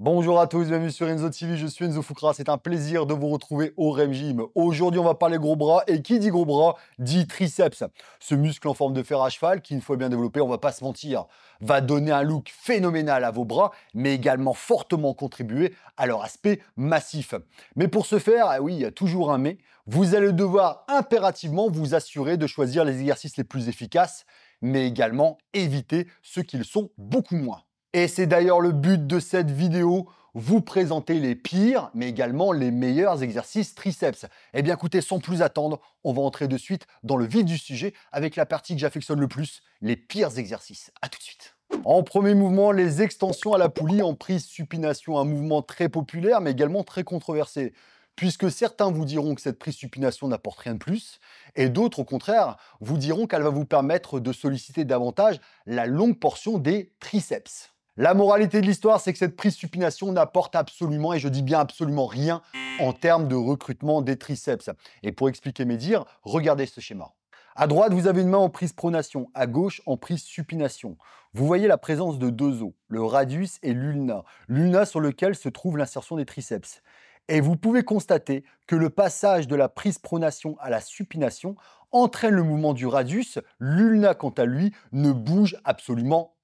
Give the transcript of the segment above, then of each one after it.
Bonjour à tous, bienvenue sur Enzo TV, je suis Enzo Foucra, c'est un plaisir de vous retrouver au Rem Gym. Aujourd'hui on va parler gros bras et qui dit gros bras dit triceps. Ce muscle en forme de fer à cheval qui une fois bien développé, on va pas se mentir, va donner un look phénoménal à vos bras mais également fortement contribuer à leur aspect massif. Mais pour ce faire, ah oui il y a toujours un mais, vous allez devoir impérativement vous assurer de choisir les exercices les plus efficaces mais également éviter ceux qui le sont beaucoup moins. Et c'est d'ailleurs le but de cette vidéo, vous présenter les pires, mais également les meilleurs exercices triceps. Eh bien écoutez, sans plus attendre, on va entrer de suite dans le vif du sujet avec la partie que j'affectionne le plus, les pires exercices. A tout de suite en premier mouvement, les extensions à la poulie en prise supination, un mouvement très populaire mais également très controversé puisque certains vous diront que cette prise supination n'apporte rien de plus, et d'autres, au contraire, vous diront qu'elle va vous permettre de solliciter davantage la longue portion des triceps. La moralité de l'histoire, c'est que cette prise supination n'apporte absolument, et je dis bien absolument rien, en termes de recrutement des triceps. Et pour expliquer mes dires, regardez ce schéma. À droite, vous avez une main en prise pronation, à gauche en prise supination. Vous voyez la présence de deux os, le radius et l'ulna, l'ulna sur lequel se trouve l'insertion des triceps. Et vous pouvez constater que le passage de la prise pronation à la supination entraîne le mouvement du radius, l'ulna quant à lui ne bouge absolument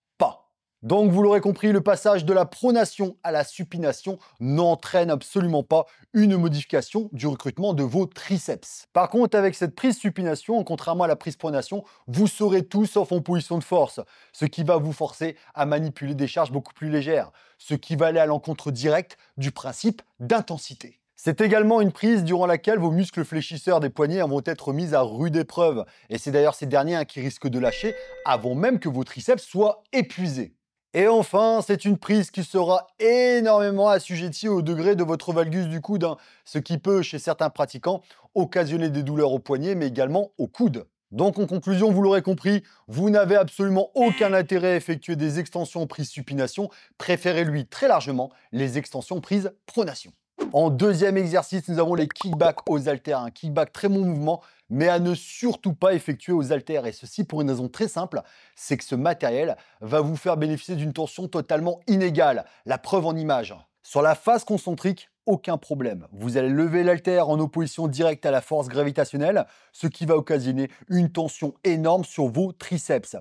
donc vous l'aurez compris, le passage de la pronation à la supination n'entraîne absolument pas une modification du recrutement de vos triceps. Par contre, avec cette prise supination, contrairement à la prise pronation, vous saurez tout sauf en position de force, ce qui va vous forcer à manipuler des charges beaucoup plus légères, ce qui va aller à l'encontre directe du principe d'intensité. C'est également une prise durant laquelle vos muscles fléchisseurs des poignets vont être mis à rude épreuve, et c'est d'ailleurs ces derniers hein, qui risquent de lâcher avant même que vos triceps soient épuisés. Et enfin, c'est une prise qui sera énormément assujettie au degré de votre valgus du coude, hein. ce qui peut, chez certains pratiquants, occasionner des douleurs au poignet, mais également au coude. Donc en conclusion, vous l'aurez compris, vous n'avez absolument aucun intérêt à effectuer des extensions prises supination, préférez-lui très largement les extensions prises pronation. En deuxième exercice, nous avons les kickbacks aux haltères. Un kickback très bon mouvement, mais à ne surtout pas effectuer aux haltères. Et ceci pour une raison très simple, c'est que ce matériel va vous faire bénéficier d'une tension totalement inégale. La preuve en image. Sur la phase concentrique, aucun problème. Vous allez lever l'haltère en opposition directe à la force gravitationnelle, ce qui va occasionner une tension énorme sur vos triceps.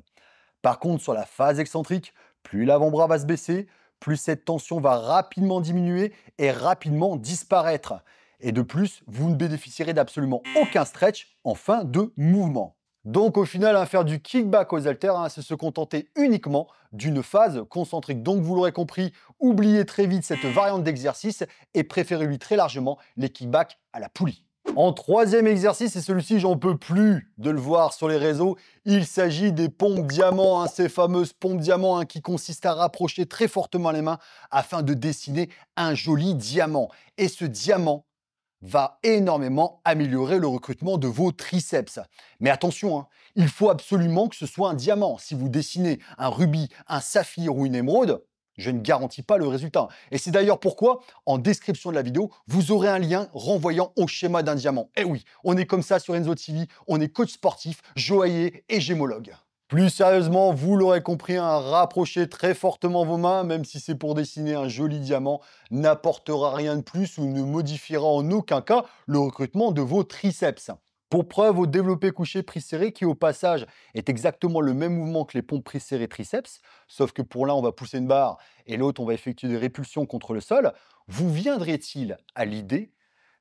Par contre, sur la phase excentrique, plus l'avant-bras va se baisser, plus cette tension va rapidement diminuer et rapidement disparaître. Et de plus, vous ne bénéficierez d'absolument aucun stretch en fin de mouvement. Donc au final, faire du kickback aux haltères, hein, c'est se contenter uniquement d'une phase concentrique. Donc vous l'aurez compris, oubliez très vite cette variante d'exercice et préférez-lui très largement les kickbacks à la poulie. En troisième exercice, et celui-ci j'en peux plus de le voir sur les réseaux, il s'agit des pompes diamants, hein, ces fameuses pompes diamants hein, qui consistent à rapprocher très fortement les mains afin de dessiner un joli diamant. Et ce diamant va énormément améliorer le recrutement de vos triceps. Mais attention, hein, il faut absolument que ce soit un diamant. Si vous dessinez un rubis, un saphir ou une émeraude, je ne garantis pas le résultat. Et c'est d'ailleurs pourquoi, en description de la vidéo, vous aurez un lien renvoyant au schéma d'un diamant. Eh oui, on est comme ça sur Enzo TV, on est coach sportif, joaillier et gémologue. Plus sérieusement, vous l'aurez compris, hein, rapprocher très fortement vos mains, même si c'est pour dessiner un joli diamant, n'apportera rien de plus ou ne modifiera en aucun cas le recrutement de vos triceps. Pour preuve, au développé couché prise serré, qui au passage est exactement le même mouvement que les pompes prise serrée triceps, sauf que pour l'un on va pousser une barre et l'autre on va effectuer des répulsions contre le sol, vous viendrait-il à l'idée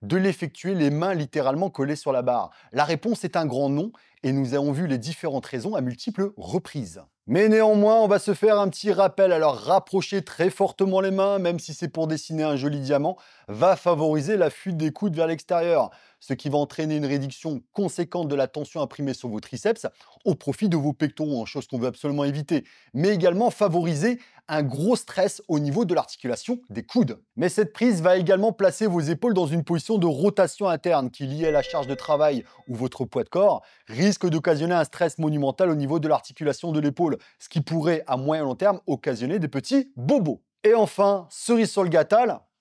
de l'effectuer les mains littéralement collées sur la barre La réponse est un grand non et nous avons vu les différentes raisons à multiples reprises. Mais néanmoins, on va se faire un petit rappel. Alors rapprocher très fortement les mains, même si c'est pour dessiner un joli diamant, va favoriser la fuite des coudes vers l'extérieur, ce qui va entraîner une réduction conséquente de la tension imprimée sur vos triceps au profit de vos pectoraux, hein, chose qu'on veut absolument éviter, mais également favoriser un gros stress au niveau de l'articulation des coudes. Mais cette prise va également placer vos épaules dans une position de rotation interne qui, liée à la charge de travail ou votre poids de corps, risque risque d'occasionner un stress monumental au niveau de l'articulation de l'épaule, ce qui pourrait à moyen et long terme occasionner des petits bobos. Et enfin, cerise sur le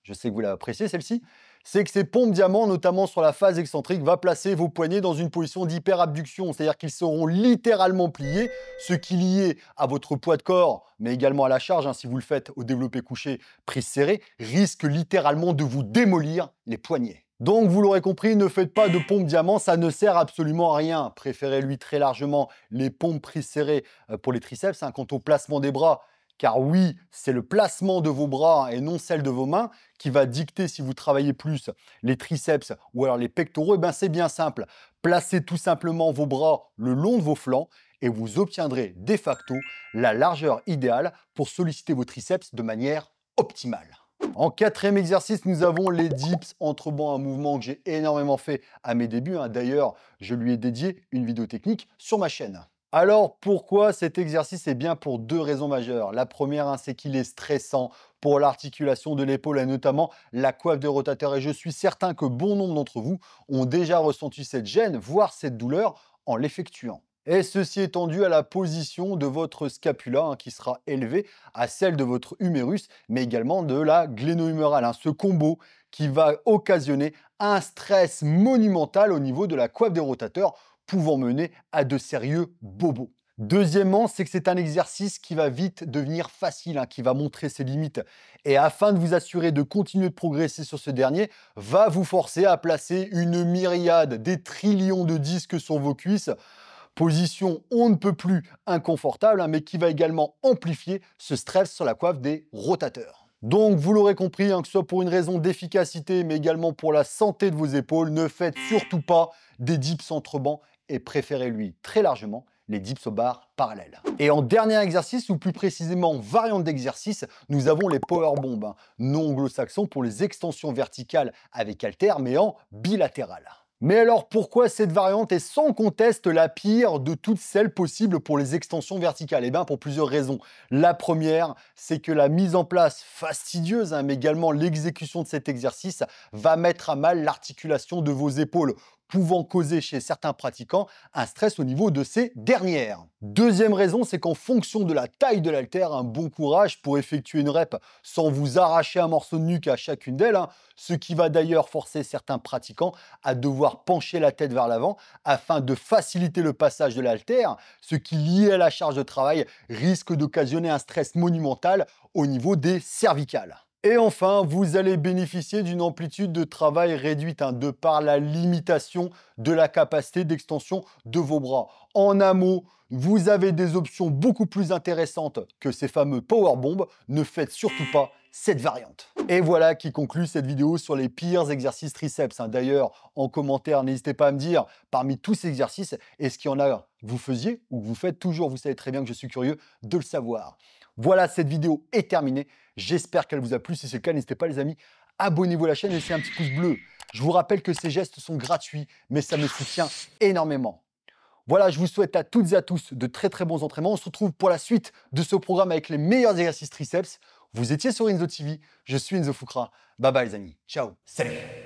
je sais que vous l'appréciez celle-ci, c'est que ces pompes diamants, notamment sur la phase excentrique, va placer vos poignets dans une position d'hyperabduction, c'est-à-dire qu'ils seront littéralement pliés, ce qui lié à votre poids de corps, mais également à la charge, hein, si vous le faites au développé couché prise serrée, risque littéralement de vous démolir les poignets. Donc, vous l'aurez compris, ne faites pas de pompe diamant, ça ne sert absolument à rien. Préférez-lui très largement les pompes prises serrées euh, pour les triceps. Hein, quant au placement des bras, car oui, c'est le placement de vos bras et non celle de vos mains qui va dicter si vous travaillez plus les triceps ou alors les pectoraux, et eh ben c'est bien simple. Placez tout simplement vos bras le long de vos flancs et vous obtiendrez de facto la largeur idéale pour solliciter vos triceps de manière optimale. En quatrième exercice, nous avons les dips entre bancs, un mouvement que j'ai énormément fait à mes débuts. Hein. D'ailleurs, je lui ai dédié une vidéo technique sur ma chaîne. Alors pourquoi cet exercice Eh bien pour deux raisons majeures. La première, hein, c'est qu'il est stressant pour l'articulation de l'épaule et notamment la coiffe de rotateur. Et je suis certain que bon nombre d'entre vous ont déjà ressenti cette gêne, voire cette douleur en l'effectuant. Et ceci étant dû à la position de votre scapula hein, qui sera élevée à celle de votre humérus, mais également de la glénohumérale. Hein, ce combo qui va occasionner un stress monumental au niveau de la coiffe des rotateurs, pouvant mener à de sérieux bobos. Deuxièmement, c'est que c'est un exercice qui va vite devenir facile, hein, qui va montrer ses limites. Et afin de vous assurer de continuer de progresser sur ce dernier, va vous forcer à placer une myriade, des trillions de disques sur vos cuisses Position on ne peut plus inconfortable, hein, mais qui va également amplifier ce stress sur la coiffe des rotateurs. Donc, vous l'aurez compris, hein, que ce soit pour une raison d'efficacité, mais également pour la santé de vos épaules, ne faites surtout pas des dips entre bancs et préférez-lui très largement les dips aux barres parallèles. Et en dernier exercice, ou plus précisément variante d'exercice, nous avons les power bombs, hein, non anglo-saxons pour les extensions verticales avec halter, mais en bilatéral. Mais alors pourquoi cette variante est sans conteste la pire de toutes celles possibles pour les extensions verticales Eh bien pour plusieurs raisons. La première, c'est que la mise en place fastidieuse, hein, mais également l'exécution de cet exercice, va mettre à mal l'articulation de vos épaules pouvant causer chez certains pratiquants un stress au niveau de ces dernières. Deuxième raison, c'est qu'en fonction de la taille de l'alter, un bon courage pour effectuer une rep sans vous arracher un morceau de nuque à chacune d'elles, hein, ce qui va d'ailleurs forcer certains pratiquants à devoir pencher la tête vers l'avant afin de faciliter le passage de l'alter, ce qui lié à la charge de travail risque d'occasionner un stress monumental au niveau des cervicales. Et enfin, vous allez bénéficier d'une amplitude de travail réduite hein, de par la limitation de la capacité d'extension de vos bras. En un mot, vous avez des options beaucoup plus intéressantes que ces fameux power bombs. Ne faites surtout pas cette variante. Et voilà qui conclut cette vidéo sur les pires exercices triceps. Hein. D'ailleurs, en commentaire, n'hésitez pas à me dire, parmi tous ces exercices, est-ce qu'il y en a que vous faisiez ou que vous faites toujours Vous savez très bien que je suis curieux de le savoir. Voilà, cette vidéo est terminée. J'espère qu'elle vous a plu. Si c'est le cas, n'hésitez pas les amis, abonnez-vous à la chaîne, et laissez un petit pouce bleu. Je vous rappelle que ces gestes sont gratuits, mais ça me soutient énormément. Voilà, je vous souhaite à toutes et à tous de très très bons entraînements. On se retrouve pour la suite de ce programme avec les meilleurs exercices triceps. Vous étiez sur Inzo TV, je suis Inzo Fukra. Bye bye les amis, ciao, salut